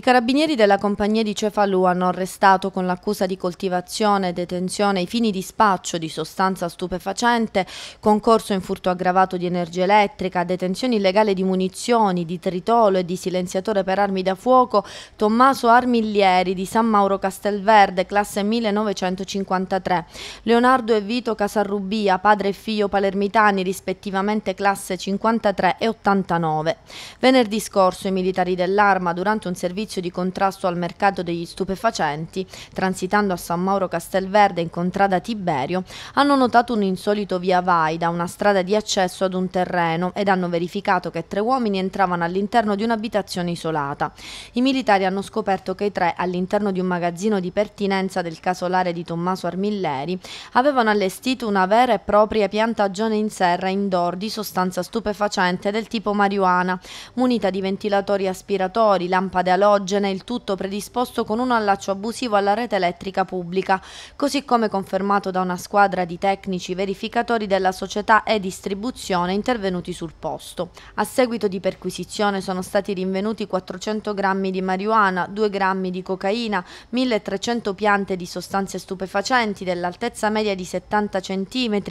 I carabinieri della compagnia di Cefalù hanno arrestato con l'accusa di coltivazione e detenzione ai fini di spaccio di sostanza stupefacente, concorso in furto aggravato di energia elettrica, detenzione illegale di munizioni, di tritolo e di silenziatore per armi da fuoco Tommaso Armiglieri di San Mauro Castelverde, classe 1953, Leonardo e Vito Casarrubia, padre e figlio palermitani, rispettivamente classe 53 e 89. Venerdì scorso i militari dell'Arma, durante un servizio servizio di contrasto al mercato degli stupefacenti, transitando a San Mauro Castelverde in contrada Tiberio, hanno notato un insolito via vai da una strada di accesso ad un terreno ed hanno verificato che tre uomini entravano all'interno di un'abitazione isolata. I militari hanno scoperto che i tre, all'interno di un magazzino di pertinenza del casolare di Tommaso Armilleri, avevano allestito una vera e propria piantagione in serra indoor di sostanza stupefacente del tipo marijuana, munita di ventilatori aspiratori, lampade a idrogene, il tutto predisposto con un allaccio abusivo alla rete elettrica pubblica, così come confermato da una squadra di tecnici verificatori della società e distribuzione intervenuti sul posto. A seguito di perquisizione sono stati rinvenuti 400 grammi di marijuana, 2 grammi di cocaina, 1300 piante di sostanze stupefacenti dell'altezza media di 70 cm,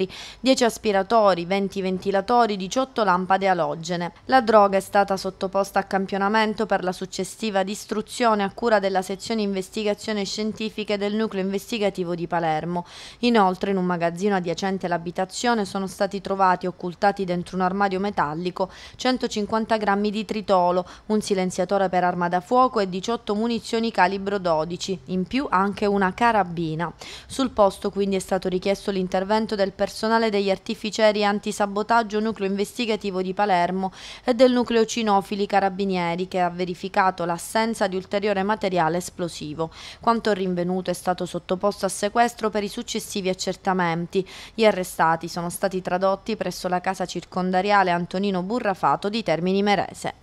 10 aspiratori, 20 ventilatori, 18 lampade alogene. La droga è stata sottoposta a campionamento per la successiva distruzione a cura della sezione investigazione scientifiche del nucleo investigativo di Palermo. Inoltre in un magazzino adiacente all'abitazione sono stati trovati occultati dentro un armadio metallico 150 grammi di tritolo, un silenziatore per arma da fuoco e 18 munizioni calibro 12, in più anche una carabina. Sul posto quindi è stato richiesto l'intervento del personale degli artificieri antisabotaggio nucleo investigativo di Palermo e del nucleo cinofili carabinieri che ha verificato l'assenza l'assenza di ulteriore materiale esplosivo. Quanto rinvenuto è stato sottoposto a sequestro per i successivi accertamenti. Gli arrestati sono stati tradotti presso la casa circondariale Antonino Burrafato di Termini Merese.